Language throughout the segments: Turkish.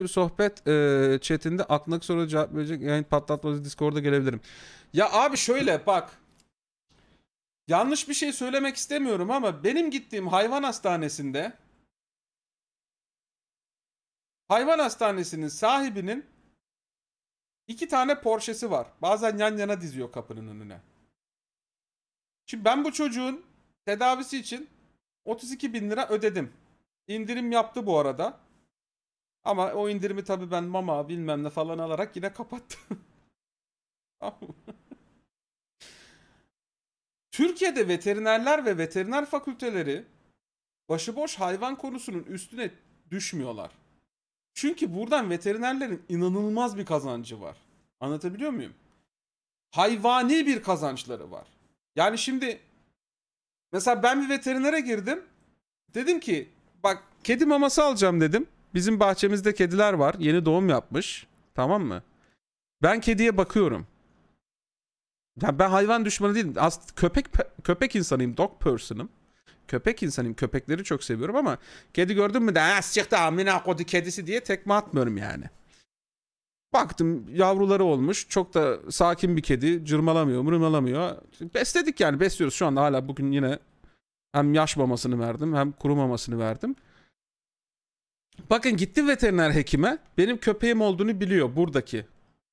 bir sohbet e, chatinde aklındaki soruya cevap verecek yani patlatması Discord'a gelebilirim. Ya abi şöyle bak. Yanlış bir şey söylemek istemiyorum ama benim gittiğim hayvan hastanesinde hayvan hastanesinin sahibinin iki tane Porsche'si var. Bazen yan yana diziyor kapının önüne. Şimdi ben bu çocuğun tedavisi için 32 bin lira ödedim. İndirim yaptı bu arada. Ama o indirimi tabii ben mama bilmem ne falan alarak yine kapattım. Türkiye'de veterinerler ve veteriner fakülteleri başıboş hayvan konusunun üstüne düşmüyorlar. Çünkü buradan veterinerlerin inanılmaz bir kazancı var. Anlatabiliyor muyum? Hayvani bir kazançları var. Yani şimdi mesela ben bir veterinere girdim. Dedim ki bak kedi maması alacağım dedim. Bizim bahçemizde kediler var. Yeni doğum yapmış. Tamam mı? Ben kediye bakıyorum. Yani ben hayvan düşmanı değilim. Aslında köpek köpek insanıyım. Dog person'ım. Köpek insanıyım. Köpekleri çok seviyorum ama kedi gördüm mü de ha çıktı amına kodu kedisi diye tekme atmıyorum yani. Baktım yavruları olmuş. Çok da sakin bir kedi. Cırmalamıyor, mırmalamıyor. Besledik yani besliyoruz. Şu anda hala bugün yine hem yaş mamasını verdim hem kuru mamasını verdim. Bakın gitti veteriner hekime. Benim köpeğim olduğunu biliyor buradaki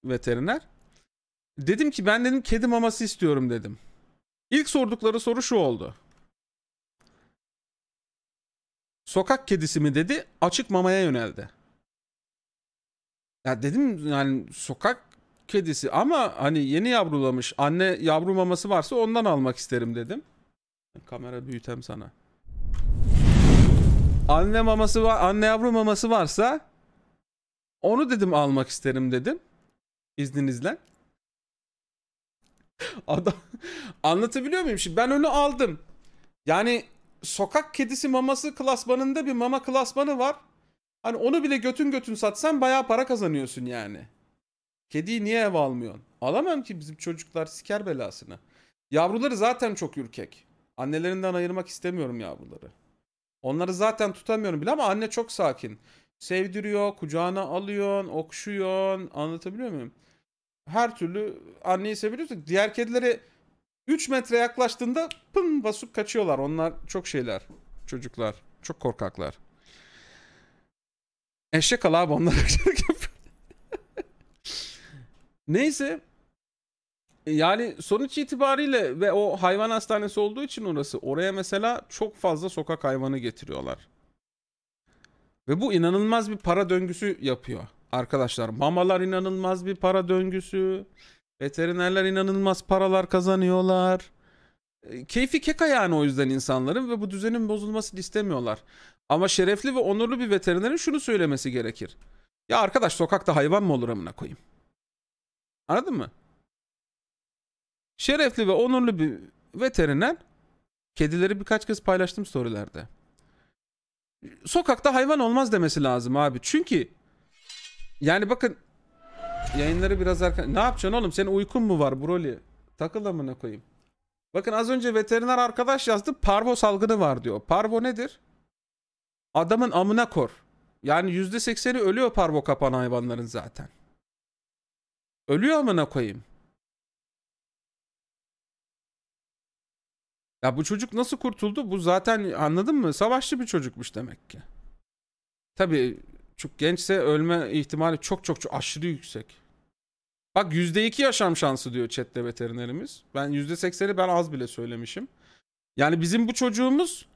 veteriner. Dedim ki ben dedim kedi maması istiyorum dedim. İlk sordukları soru şu oldu. Sokak kedisi mi dedi, açık mamaya yöneldi. Ya dedim yani sokak kedisi ama hani yeni yavrulamış. Anne yavru maması varsa ondan almak isterim dedim. Kamera büyütem sana anne maması var, anne yavru maması varsa onu dedim almak isterim dedim. izninizle. Adam anlatabiliyor muyum şimdi? Ben onu aldım. Yani sokak kedisi maması klasmanında bir mama klasmanı var. Hani onu bile götün götün satsan bayağı para kazanıyorsun yani. Kediyi niye ev almıyorsun? Alamam ki bizim çocuklar siker belasını. Yavruları zaten çok ürkek. Annelerinden ayırmak istemiyorum yavruları. Onları zaten tutamıyorum bile ama anne çok sakin. Sevdiriyor, kucağına alıyorsun, okşuyorsun. Anlatabiliyor muyum? Her türlü anneyi seviyorsun. Diğer kedileri 3 metre yaklaştığında pım basıp kaçıyorlar. Onlar çok şeyler. Çocuklar. Çok korkaklar. Eşek al abi onlar. Neyse. Yani sonuç itibariyle ve o hayvan hastanesi olduğu için orası oraya mesela çok fazla sokak hayvanı getiriyorlar. Ve bu inanılmaz bir para döngüsü yapıyor arkadaşlar. Mamalar inanılmaz bir para döngüsü. Veterinerler inanılmaz paralar kazanıyorlar. E, keyfi keka yani o yüzden insanların ve bu düzenin bozulmasını istemiyorlar. Ama şerefli ve onurlu bir veterinerin şunu söylemesi gerekir. Ya arkadaş sokakta hayvan mı olur amına koyayım? Anladın mı? Şerefli ve onurlu bir veteriner kedileri birkaç kez paylaştım storylerde. Sokakta hayvan olmaz demesi lazım abi. Çünkü yani bakın yayınları biraz arka... Ne yapacaksın oğlum? Senin uykun mu var Broly? Takıl amına koyayım. Bakın az önce veteriner arkadaş yazdı. Parvo salgını var diyor. Parvo nedir? Adamın amına kor. Yani %80'i ölüyor parvo kapan hayvanların zaten. Ölüyor amına koyayım. Ya bu çocuk nasıl kurtuldu? Bu zaten anladın mı? Savaşçı bir çocukmuş demek ki. Tabii çok gençse ölme ihtimali çok çok çok aşırı yüksek. Bak %2 yaşam şansı diyor chatte veterinerimiz. Ben %80'i ben az bile söylemişim. Yani bizim bu çocuğumuz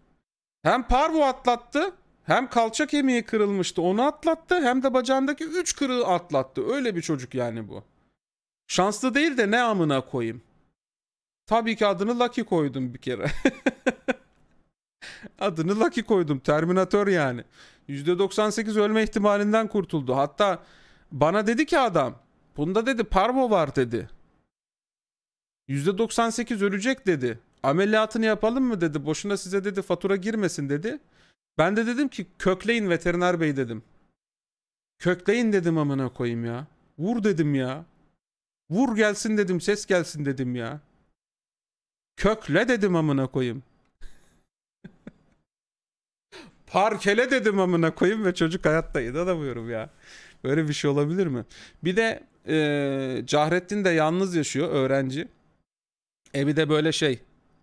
hem parvo atlattı hem kalça kemiği kırılmıştı onu atlattı hem de bacağındaki 3 kırığı atlattı. Öyle bir çocuk yani bu. Şanslı değil de ne amına koyayım. Tabii ki adını Lucky koydum bir kere. adını Lucky koydum. Terminator yani. %98 ölme ihtimalinden kurtuldu. Hatta bana dedi ki adam. Bunda dedi parvo var dedi. %98 ölecek dedi. Ameliyatını yapalım mı dedi. Boşuna size dedi fatura girmesin dedi. Ben de dedim ki kökleyin veteriner bey dedim. Kökleyin dedim amına koyayım ya. Vur dedim ya. Vur gelsin dedim ses gelsin dedim ya. Kökle dedim amına koyayım. Parkele dedim amına koyayım ve çocuk hayatta inanamıyorum ya. Böyle bir şey olabilir mi? Bir de e, Cahrettin de yalnız yaşıyor öğrenci. Evi de böyle şey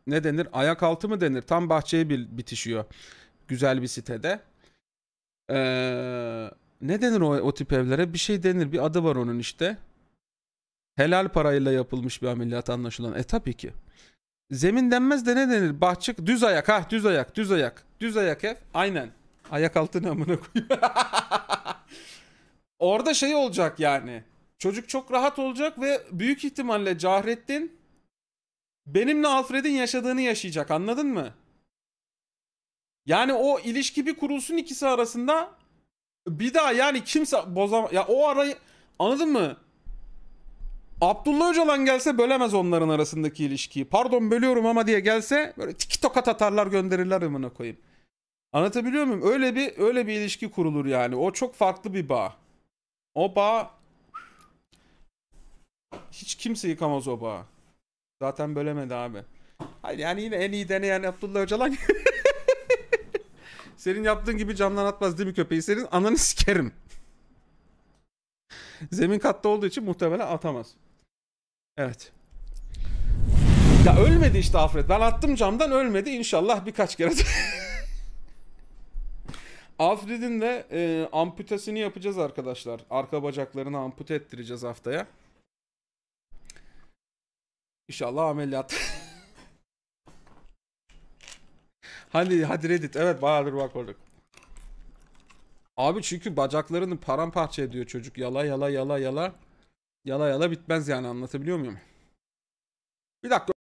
ne denir ayak altı mı denir tam bahçeye bitişiyor güzel bir sitede. Ee, ne denir o, o tip evlere? Bir şey denir. Bir adı var onun işte. Helal parayla yapılmış bir ameliyat anlaşılan. E tabii ki. Zemin denmez de ne denir? Bahçık düz ayak. Ha düz ayak, düz ayak. Düz ayak ev. Aynen. Ayak altı ne amına koyuyor. Orada şey olacak yani. Çocuk çok rahat olacak ve büyük ihtimalle Cahrettin benimle Alfred'in yaşadığını yaşayacak. Anladın mı? Yani o ilişki bir kurulsun ikisi arasında bir daha yani kimse bozam ya o arayı anladın mı? Abdullah Öcalan gelse bölemez onların arasındaki ilişkiyi. Pardon bölüyorum ama diye gelse böyle tiki tokat atarlar gönderirler amına koyayım. Anlatabiliyor muyum? Öyle bir öyle bir ilişki kurulur yani. O çok farklı bir bağ. O bağ hiç kimse yıkamaz o bağı. Zaten bölemedi abi. Hayır yani yine en iyi deneyen Abdullah Öcalan Senin yaptığın gibi camdan atmaz değil mi köpeği? Senin ananı sikerim. Zemin katta olduğu için muhtemelen atamaz. Evet. Ya ölmedi işte Alfred. Ben attım camdan ölmedi. İnşallah birkaç kere. Alfred'in de e, amputasını yapacağız arkadaşlar. Arka bacaklarını ampute ettireceğiz haftaya. İnşallah ameliyat. hadi hadi Reddit. Evet bayağıdır bak olduk. Abi çünkü bacaklarını paramparça ediyor çocuk. Yala yala yala yala yala yala bitmez yani anlatabiliyor muyum? Bir dakika